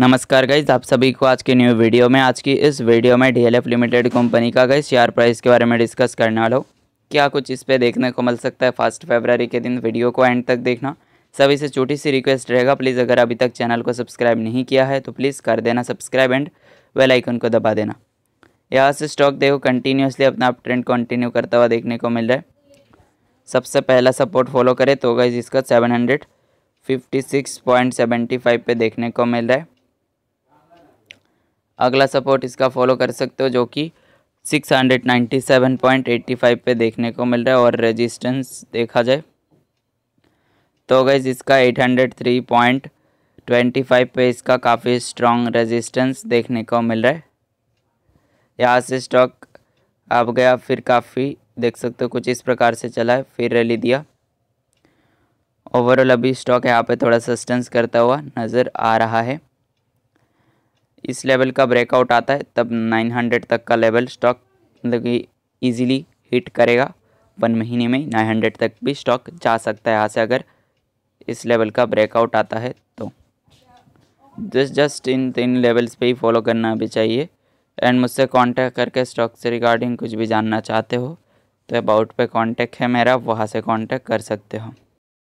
नमस्कार गाइज आप सभी को आज की न्यू वीडियो में आज की इस वीडियो में डी लिमिटेड कंपनी का गई शेयर प्राइस के बारे में डिस्कस करने वाला हूँ क्या कुछ इस पर देखने को मिल सकता है फर्स्ट फेबररी के दिन वीडियो को एंड तक देखना सभी से छोटी सी रिक्वेस्ट रहेगा प्लीज़ अगर अभी तक चैनल को सब्सक्राइब नहीं किया है तो प्लीज़ कर देना सब्सक्राइब एंड वेलाइकन को दबा देना यहाँ से स्टॉक देखो कंटिन्यूसली अपना आप ट्रेंड कंटिन्यू करता हुआ देखने को मिल रहा है सबसे पहला सपोर्ट फॉलो करें तो गाइज इसका seven hundred fifty six point seventy five पर देखने को मिल रहा है अगला सपोर्ट इसका फॉलो कर सकते हो जो कि 697.85 पे देखने को मिल रहा है और रेजिस्टेंस देखा जाए तो गैस इसका 803.25 पे इसका काफ़ी स्ट्रॉन्ग रेजिस्टेंस देखने को मिल रहा है यहाँ से स्टॉक आप गया फिर काफ़ी देख सकते हो कुछ इस प्रकार से चला है फिर रैली दिया ओवरऑल अभी स्टॉक यहाँ पे थोड़ा सस्टेंस करता हुआ नज़र आ रहा है इस लेवल का ब्रेकआउट आता है तब 900 तक का लेवल स्टॉक मतलब इजीली हिट करेगा वन महीने में 900 तक भी स्टॉक जा सकता है यहाँ से अगर इस लेवल का ब्रेकआउट आता है तो जस्ट जस्ट इन तीन लेवल्स पे ही फॉलो करना भी चाहिए एंड मुझसे कांटेक्ट करके स्टॉक से रिगार्डिंग कुछ भी जानना चाहते हो तो अबाउट पे कांटेक्ट है मेरा वहाँ से कांटेक्ट कर सकते हो